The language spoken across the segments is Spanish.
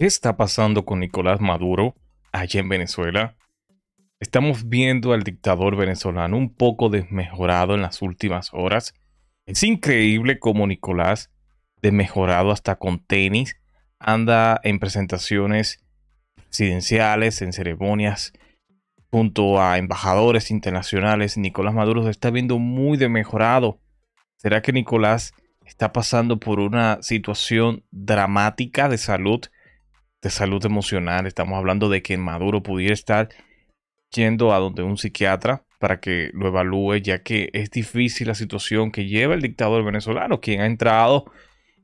¿Qué está pasando con Nicolás Maduro allá en Venezuela? Estamos viendo al dictador venezolano un poco desmejorado en las últimas horas. Es increíble cómo Nicolás, desmejorado hasta con tenis, anda en presentaciones presidenciales, en ceremonias, junto a embajadores internacionales. Nicolás Maduro se está viendo muy desmejorado. ¿Será que Nicolás está pasando por una situación dramática de salud? de salud emocional, estamos hablando de que Maduro pudiera estar yendo a donde un psiquiatra para que lo evalúe, ya que es difícil la situación que lleva el dictador venezolano, quien ha entrado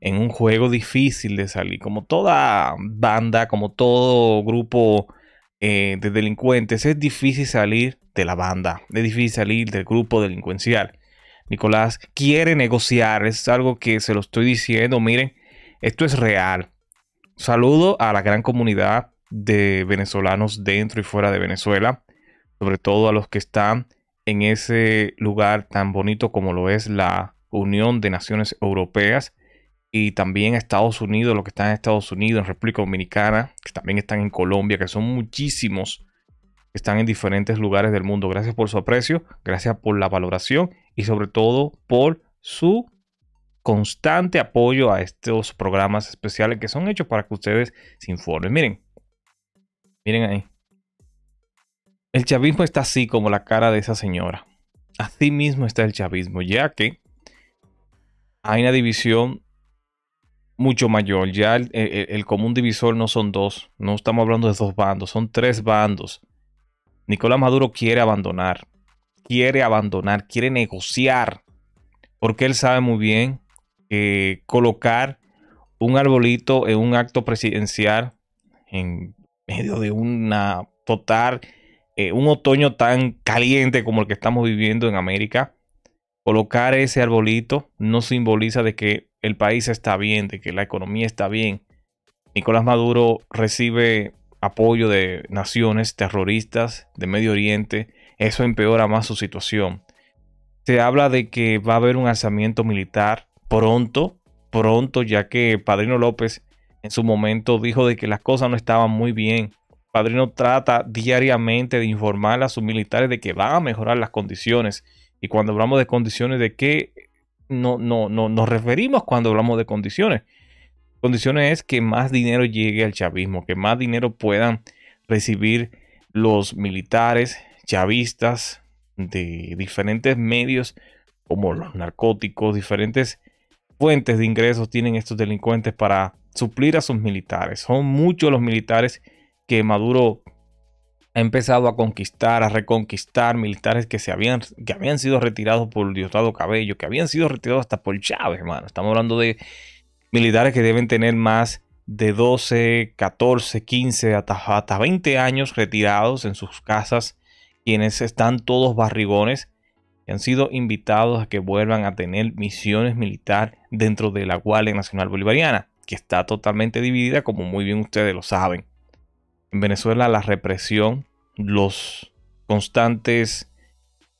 en un juego difícil de salir, como toda banda, como todo grupo eh, de delincuentes, es difícil salir de la banda, es difícil salir del grupo delincuencial. Nicolás quiere negociar, es algo que se lo estoy diciendo, miren, esto es real. Saludo a la gran comunidad de venezolanos dentro y fuera de Venezuela, sobre todo a los que están en ese lugar tan bonito como lo es la Unión de Naciones Europeas y también a Estados Unidos, los que están en Estados Unidos, en República Dominicana, que también están en Colombia, que son muchísimos, que están en diferentes lugares del mundo. Gracias por su aprecio, gracias por la valoración y sobre todo por su constante apoyo a estos programas especiales que son hechos para que ustedes se informen. Miren, miren ahí. El chavismo está así como la cara de esa señora. Así mismo está el chavismo, ya que hay una división mucho mayor. Ya el, el, común divisor no son dos, no estamos hablando de dos bandos, son tres bandos. Nicolás Maduro quiere abandonar, quiere abandonar, quiere negociar, porque él sabe muy bien eh, colocar un arbolito en un acto presidencial en medio de una total, eh, un otoño tan caliente como el que estamos viviendo en América. Colocar ese arbolito no simboliza de que el país está bien, de que la economía está bien. Nicolás Maduro recibe apoyo de naciones terroristas de Medio Oriente. Eso empeora más su situación. Se habla de que va a haber un alzamiento militar pronto, pronto, ya que Padrino López en su momento dijo de que las cosas no estaban muy bien. Padrino trata diariamente de informar a sus militares de que van a mejorar las condiciones. Y cuando hablamos de condiciones, ¿de qué no, no, no, nos referimos cuando hablamos de condiciones? Condiciones es que más dinero llegue al chavismo, que más dinero puedan recibir los militares chavistas de diferentes medios como los narcóticos, diferentes fuentes de ingresos tienen estos delincuentes para suplir a sus militares. Son muchos los militares que Maduro ha empezado a conquistar, a reconquistar militares que, se habían, que habían sido retirados por Diosdado Cabello, que habían sido retirados hasta por Chávez, hermano. Estamos hablando de militares que deben tener más de 12, 14, 15, hasta, hasta 20 años retirados en sus casas, quienes están todos barrigones han sido invitados a que vuelvan a tener misiones militares dentro de la Guardia Nacional Bolivariana, que está totalmente dividida, como muy bien ustedes lo saben. En Venezuela la represión, los constantes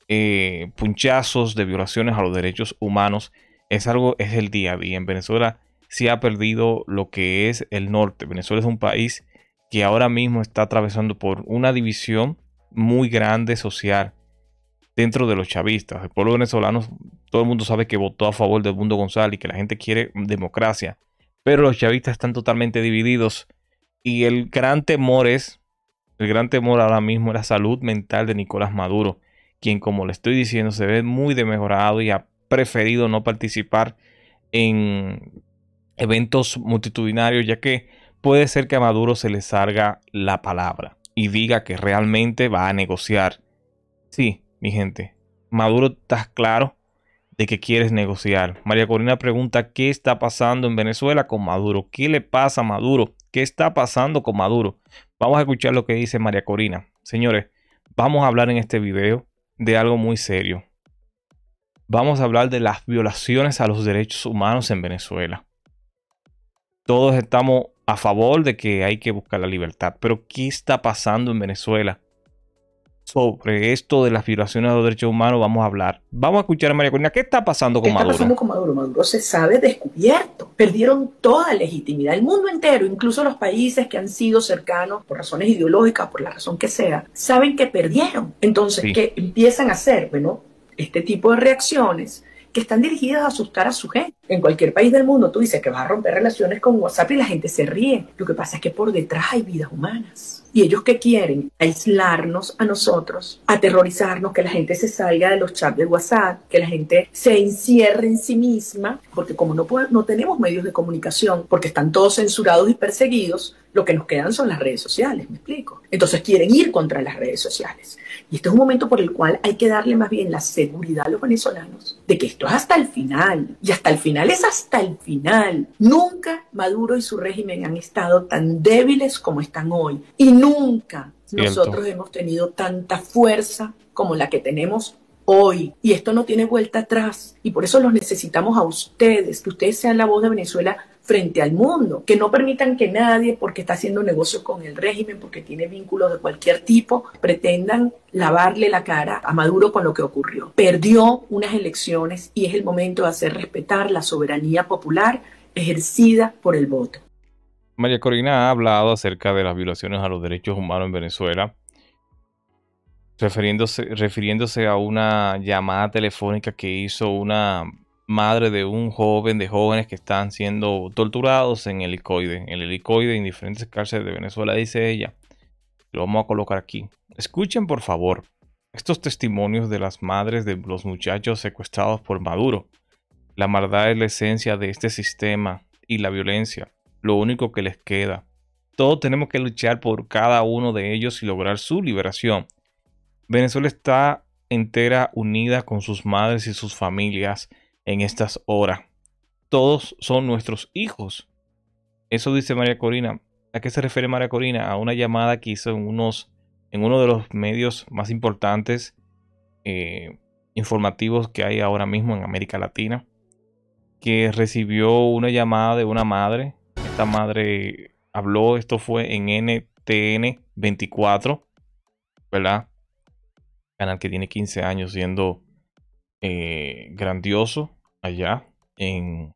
eh, punchazos de violaciones a los derechos humanos es algo, es el día a día. En Venezuela se ha perdido lo que es el norte. Venezuela es un país que ahora mismo está atravesando por una división muy grande social dentro de los chavistas. El pueblo venezolano, todo el mundo sabe que votó a favor de Mundo González y que la gente quiere democracia, pero los chavistas están totalmente divididos y el gran temor es, el gran temor ahora mismo es la salud mental de Nicolás Maduro, quien como le estoy diciendo se ve muy demejorado y ha preferido no participar en eventos multitudinarios, ya que puede ser que a Maduro se le salga la palabra y diga que realmente va a negociar. Sí, mi gente. Maduro, estás claro de que quieres negociar. María Corina pregunta, ¿qué está pasando en Venezuela con Maduro? ¿Qué le pasa a Maduro? ¿Qué está pasando con Maduro? Vamos a escuchar lo que dice María Corina. Señores, vamos a hablar en este video de algo muy serio. Vamos a hablar de las violaciones a los derechos humanos en Venezuela. Todos estamos a favor de que hay que buscar la libertad, pero ¿qué está pasando en Venezuela? sobre esto de las violaciones de los derechos humanos vamos a hablar. Vamos a escuchar a María Corina. ¿Qué está pasando con ¿Qué está pasando con Maduro? Maduro se sabe descubierto. Perdieron toda legitimidad. El mundo entero, incluso los países que han sido cercanos por razones ideológicas, por la razón que sea, saben que perdieron. Entonces, que ¿qué empiezan a hacer? Bueno, este tipo de reacciones que están dirigidas a asustar a su gente. En cualquier país del mundo tú dices que vas a romper relaciones con WhatsApp y la gente se ríe. Lo que pasa es que por detrás hay vidas humanas. ¿Y ellos que quieren? Aislarnos a nosotros, aterrorizarnos, que la gente se salga de los chats de WhatsApp, que la gente se encierre en sí misma, porque como no, podemos, no tenemos medios de comunicación, porque están todos censurados y perseguidos, lo que nos quedan son las redes sociales, me explico. Entonces quieren ir contra las redes sociales. Y este es un momento por el cual hay que darle más bien la seguridad a los venezolanos de que esto es hasta el final y hasta el final es hasta el final. Nunca Maduro y su régimen han estado tan débiles como están hoy y nunca nosotros hemos tenido tanta fuerza como la que tenemos hoy y esto no tiene vuelta atrás y por eso los necesitamos a ustedes, que ustedes sean la voz de Venezuela frente al mundo, que no permitan que nadie, porque está haciendo negocio con el régimen, porque tiene vínculos de cualquier tipo, pretendan lavarle la cara a Maduro con lo que ocurrió. Perdió unas elecciones y es el momento de hacer respetar la soberanía popular ejercida por el voto. María Corina ha hablado acerca de las violaciones a los derechos humanos en Venezuela, refiriéndose, refiriéndose a una llamada telefónica que hizo una madre de un joven, de jóvenes que están siendo torturados en el helicoide. En el helicoide, en diferentes cárceles de Venezuela, dice ella. Lo vamos a colocar aquí. Escuchen, por favor, estos testimonios de las madres de los muchachos secuestrados por Maduro. La maldad es la esencia de este sistema y la violencia, lo único que les queda. Todos tenemos que luchar por cada uno de ellos y lograr su liberación. Venezuela está entera unida con sus madres y sus familias en estas horas. Todos son nuestros hijos. Eso dice María Corina. ¿A qué se refiere María Corina? A una llamada que hizo en, unos, en uno de los medios más importantes eh, informativos que hay ahora mismo en América Latina, que recibió una llamada de una madre. Esta madre habló, esto fue en NTN 24, ¿verdad? Canal que tiene 15 años siendo eh, grandioso allá en,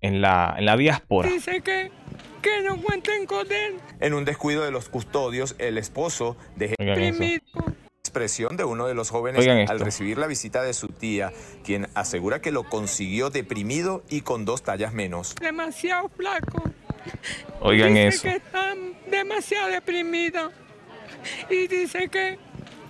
en, la, en la diáspora. Dice que, no cuenten con él. En un descuido de los custodios, el esposo de expresión de uno de los jóvenes al recibir la visita de su tía, quien asegura que lo consiguió deprimido y con dos tallas menos. Demasiado flaco. Oigan eso. que demasiado deprimido y dice que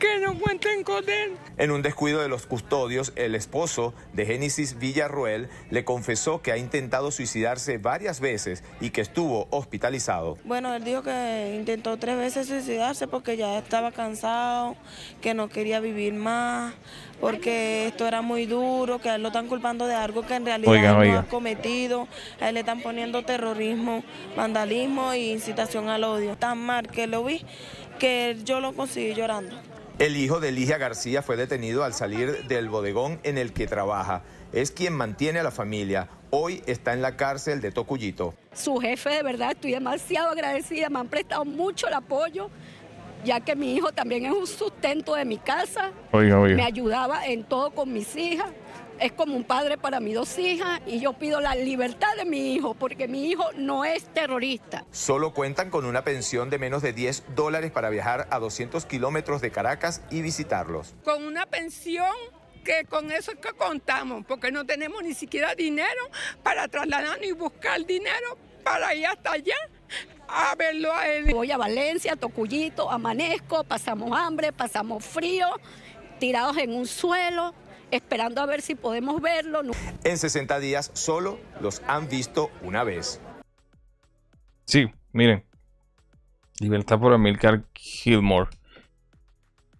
que no cuenten con él. En un descuido de los custodios, el esposo de Génesis Villarroel le confesó que ha intentado suicidarse varias veces y que estuvo hospitalizado. Bueno, él dijo que intentó tres veces suicidarse porque ya estaba cansado, que no quería vivir más, porque esto era muy duro, que a él lo están culpando de algo que en realidad no ha cometido. A él le están poniendo terrorismo, vandalismo e incitación al odio. Tan mal que lo vi que yo lo conseguí llorando. El hijo de Ligia García fue detenido al salir del bodegón en el que trabaja. Es quien mantiene a la familia. Hoy está en la cárcel de Tocuyito. Su jefe, de verdad, estoy demasiado agradecida. Me han prestado mucho el apoyo, ya que mi hijo también es un sustento de mi casa. Me ayudaba en todo con mis hijas es como un padre para mis dos hijas y yo pido la libertad de mi hijo porque mi hijo no es terrorista. Solo cuentan con una pensión de menos de 10 dólares para viajar a 200 kilómetros de Caracas y visitarlos. Con una pensión que con eso es que contamos, porque no tenemos ni siquiera dinero para trasladarnos y buscar dinero para ir hasta allá a verlo a él. Voy a Valencia, a Tocuyito, amanezco, pasamos hambre, pasamos frío, tirados en un suelo, esperando a ver si podemos verlo. En 60 días solo los han visto una vez. Sí, miren. Libertad por Amilcar Gilmore.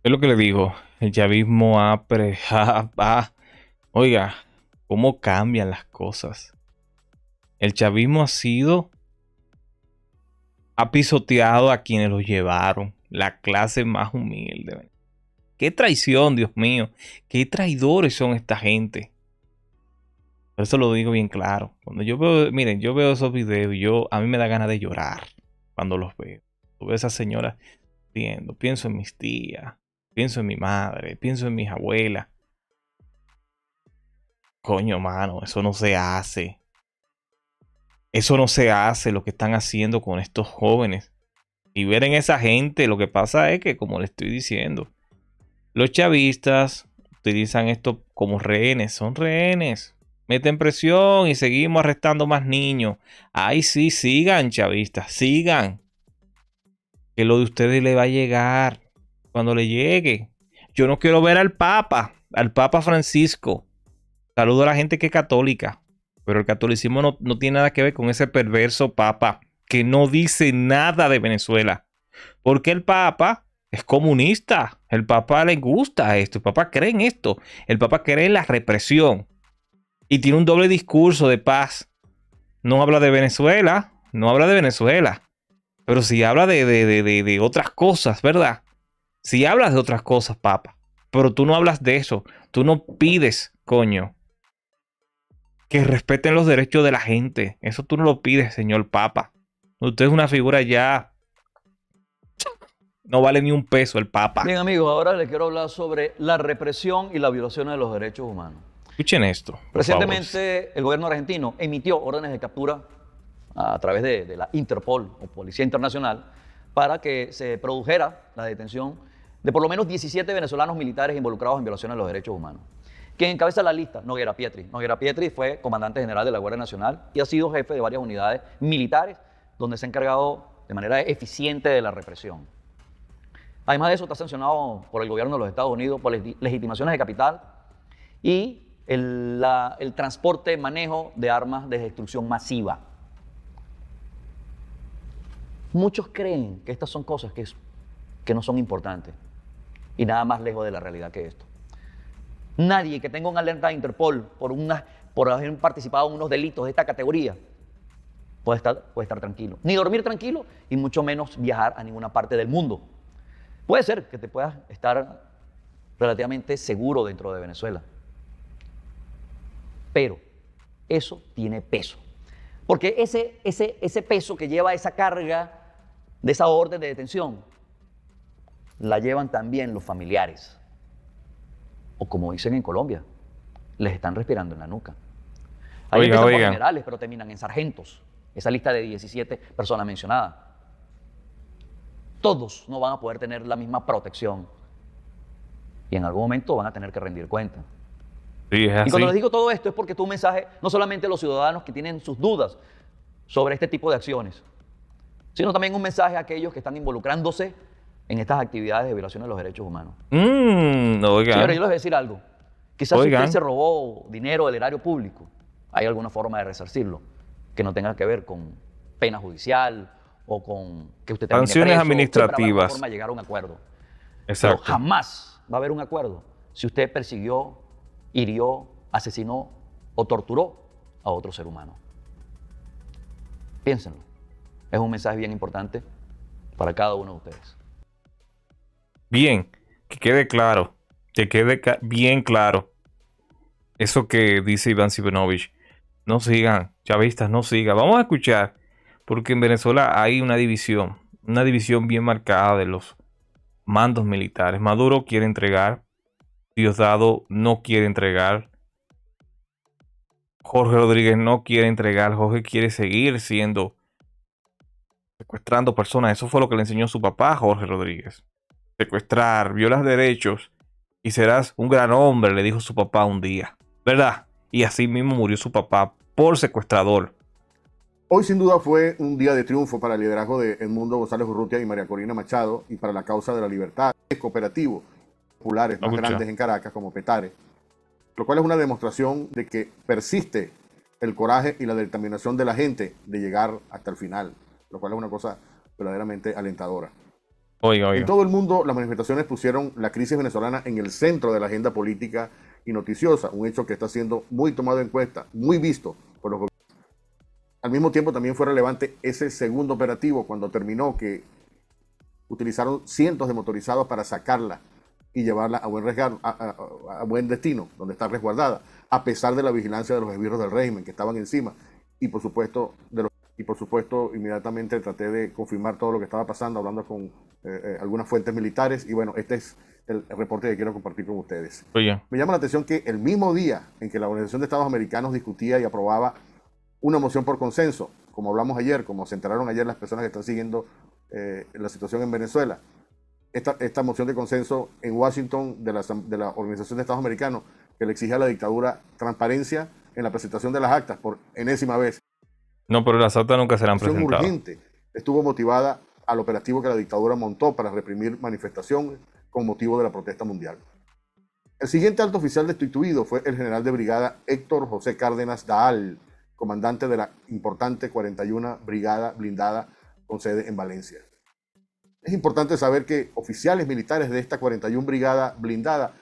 Es lo que le digo. El chavismo ha, pre, Oiga, ¿cómo cambian las cosas? El chavismo ha sido... Ha pisoteado a quienes lo llevaron. La clase más humilde. Qué traición, Dios mío. Qué traidores son esta gente. Por eso lo digo bien claro. Cuando yo veo, miren, yo veo esos videos y yo, a mí me da ganas de llorar cuando los veo. Yo veo a esas señoras pienso en mis tías, pienso en mi madre, pienso en mis abuelas. Coño, mano, eso no se hace. Eso no se hace lo que están haciendo con estos jóvenes. Y ver en esa gente, lo que pasa es que, como le estoy diciendo, los chavistas utilizan esto como rehenes, son rehenes. Meten presión y seguimos arrestando más niños. Ay, sí, sigan, chavistas, sigan. Que lo de ustedes le va a llegar cuando le llegue. Yo no quiero ver al Papa, al Papa Francisco. Saludo a la gente que es católica. Pero el catolicismo no, no tiene nada que ver con ese perverso Papa que no dice nada de Venezuela. Porque el Papa es comunista. El papá le gusta esto. El papá cree en esto. El papá cree en la represión. Y tiene un doble discurso de paz. No habla de Venezuela. No habla de Venezuela. Pero sí habla de, otras cosas, ¿verdad? Si sí hablas de otras cosas, papá. Pero tú no hablas de eso. Tú no pides, coño. Que respeten los derechos de la gente. Eso tú no lo pides, señor papa. Usted es una figura ya no vale ni un peso el Papa. Bien, amigos, ahora les quiero hablar sobre la represión y la violación de los derechos humanos. Escuchen esto. Recientemente, el gobierno argentino emitió órdenes de captura a través de, la Interpol o Policía Internacional para que se produjera la detención de por lo menos 17 venezolanos militares involucrados en violaciones de los derechos humanos. Quien encabeza la lista, Noguera Pietri. Noguera Pietri fue comandante general de la Guardia Nacional y ha sido jefe de varias unidades militares donde se ha encargado de manera eficiente de la represión. Además de eso, está sancionado por el gobierno de los Estados Unidos por legitimaciones de capital y el, transporte el transporte, manejo de armas de destrucción masiva. Muchos creen que estas son cosas que, no son importantes y nada más lejos de la realidad que esto. Nadie que tenga una alerta de Interpol por, haber participado en unos delitos de esta categoría puede estar tranquilo. Ni dormir tranquilo y mucho menos viajar a ninguna parte del mundo. Puede ser que te puedas estar relativamente seguro dentro de Venezuela. Pero eso tiene peso. Porque ese, ese, ese peso que lleva esa carga de esa orden de detención la llevan también los familiares. O como dicen en Colombia, les están respirando en la nuca. Hay generales, pero terminan en sargentos. Esa lista de 17 personas mencionadas todos no van a poder tener la misma protección. Y en algún momento van a tener que rendir cuenta. y cuando les digo todo esto es porque tu mensaje no solamente a los ciudadanos que tienen sus dudas sobre este tipo de acciones, sino también un mensaje a aquellos que están involucrándose en estas actividades de violación de los derechos humanos. Mm, yo les voy a decir algo. Quizás si usted se robó dinero del erario público, hay alguna forma de resarcirlo que no tenga que ver con pena judicial o con que usted Sanciones administrativas. llegar a un acuerdo. Exacto. jamás va a haber un acuerdo si usted persiguió, hirió, asesinó o torturó a otro ser humano. Piénsenlo. Es un mensaje bien importante para cada uno de ustedes. Bien, que quede claro, que quede bien claro eso que dice Iván Sibenovich. No sigan, chavistas, no sigan. Vamos a escuchar porque en Venezuela hay una división, una división bien marcada de los mandos militares. Maduro quiere entregar, Diosdado no quiere entregar, Jorge Rodríguez no quiere entregar, Jorge quiere seguir siendo secuestrando personas. Eso fue lo que le enseñó su papá, Jorge Rodríguez. Secuestrar, violas derechos y serás un gran hombre, le dijo su papá un día. ¿Verdad? Y así mismo murió su papá por secuestrador Hoy sin duda fue un día de triunfo para el liderazgo de Edmundo González Urrutia y María Corina Machado y para la causa de la libertad, cooperativo, populares más grandes en Caracas como Petare, lo cual es una demostración de que persiste el coraje y la determinación de la gente de llegar hasta el final, lo cual es una cosa verdaderamente alentadora. Oiga, En todo el mundo las manifestaciones pusieron la crisis venezolana en el centro de la agenda política y noticiosa, un hecho que está siendo muy tomado en cuenta, muy visto por los gobiernos al mismo tiempo también fue relevante ese segundo operativo cuando terminó que utilizaron cientos de motorizados para sacarla y llevarla a buen, a, buen destino, donde está resguardada, a pesar de la vigilancia de los esbirros del régimen que estaban encima y por supuesto de los, y por supuesto inmediatamente traté de confirmar todo lo que estaba pasando hablando con eh, eh, algunas fuentes militares y bueno este es el reporte que quiero compartir con ustedes. Me llama la atención que el mismo día en que la Organización de Estados Americanos discutía y aprobaba una moción por consenso, como hablamos ayer, como se enteraron ayer las personas que están siguiendo eh, la situación en Venezuela. Esta, esta, moción de consenso en Washington de la, Organización de Estados Americanos que le exige a la dictadura transparencia en la presentación de las actas por enésima vez. No, pero las actas nunca serán presentadas. urgente estuvo motivada al operativo que la dictadura montó para reprimir manifestaciones con motivo de la protesta mundial. El siguiente alto oficial destituido fue el general de brigada Héctor José Cárdenas Daal, comandante de la importante 41 Brigada Blindada con sede en Valencia. Es importante saber que oficiales militares de esta 41 Brigada Blindada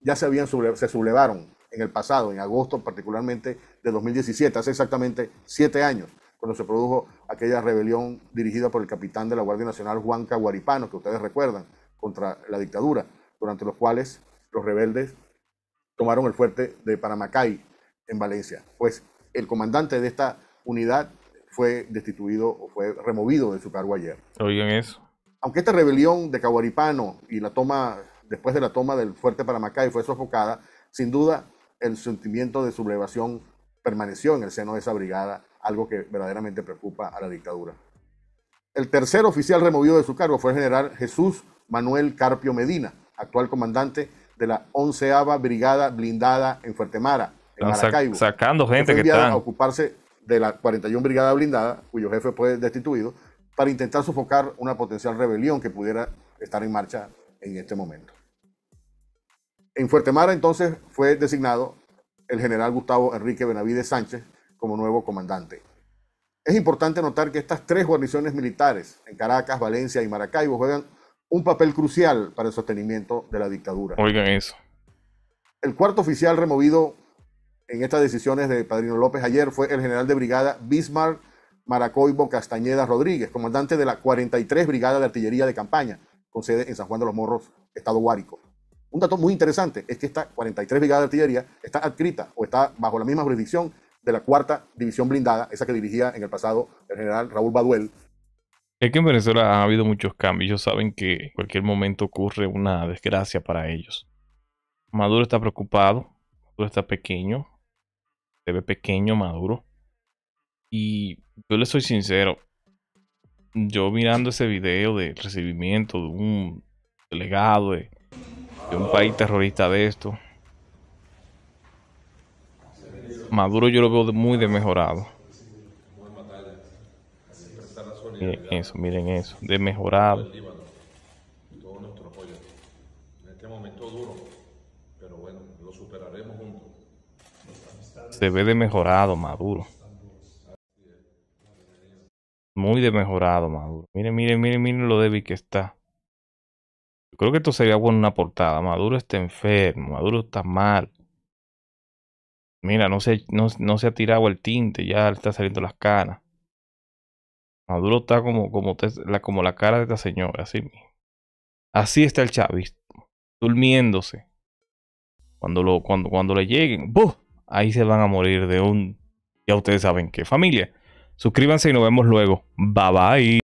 ya se, habían se sublevaron en el pasado, en agosto particularmente de 2017, hace exactamente siete años, cuando se produjo aquella rebelión dirigida por el capitán de la Guardia Nacional Juan Caguaripano, que ustedes recuerdan, contra la dictadura, durante los cuales los rebeldes tomaron el fuerte de Paramacay en Valencia. Pues el comandante de esta unidad fue destituido o fue removido de su cargo ayer. Oigan eso. Aunque esta rebelión de Caguaripano y la toma, después de la toma del fuerte Paramacay fue sofocada, sin duda el sentimiento de sublevación permaneció en el seno de esa brigada, algo que verdaderamente preocupa a la dictadura. El tercer oficial removido de su cargo fue el general Jesús Manuel Carpio Medina, actual comandante de la 11ava Brigada Blindada en Fuertemara, sacando gente que está. a ocuparse de la 41 Brigada Blindada, cuyo jefe fue destituido, para intentar sofocar una potencial rebelión que pudiera estar en marcha en este momento. En Fuertemara entonces fue designado el general Gustavo Enrique Benavides Sánchez como nuevo comandante. Es importante notar que estas tres guarniciones militares en Caracas, Valencia y Maracaibo juegan un papel crucial para el sostenimiento de la dictadura. Oigan eso. El cuarto oficial removido en estas decisiones de Padrino López ayer fue el general de brigada Bismarck Maracoibo Castañeda Rodríguez, comandante de la 43 Brigada de Artillería de Campaña, con sede en San Juan de los Morros, Estado Guárico. Un dato muy interesante es que esta 43 Brigada de Artillería está adscrita o está bajo la misma jurisdicción de la cuarta División Blindada, esa que dirigía en el pasado el general Raúl Baduel. Es que en Venezuela ha habido muchos cambios, ellos saben que en cualquier momento ocurre una desgracia para ellos. Maduro está preocupado, Maduro está pequeño, se ve pequeño, maduro. Y yo le soy sincero, yo mirando ese video de recibimiento de un delegado de, un país terrorista de esto, Maduro yo lo veo muy de mejorado. Miren eh, eso, miren eso, de mejorado se ve de mejorado, maduro. Muy de mejorado, maduro. Miren, miren, miren, miren lo débil que está. creo que esto sería bueno una portada. Maduro está enfermo, Maduro está mal. Mira, no se, no, se ha tirado el tinte, ya le está saliendo las canas. Maduro está como, como, la, como la cara de esta señora, así Así está el Chávez, durmiéndose. Cuando, lo, cuando, cuando le lleguen, ¡buh! ahí se van a morir de un, ya ustedes saben qué, familia. Suscríbanse y nos vemos luego. Bye bye.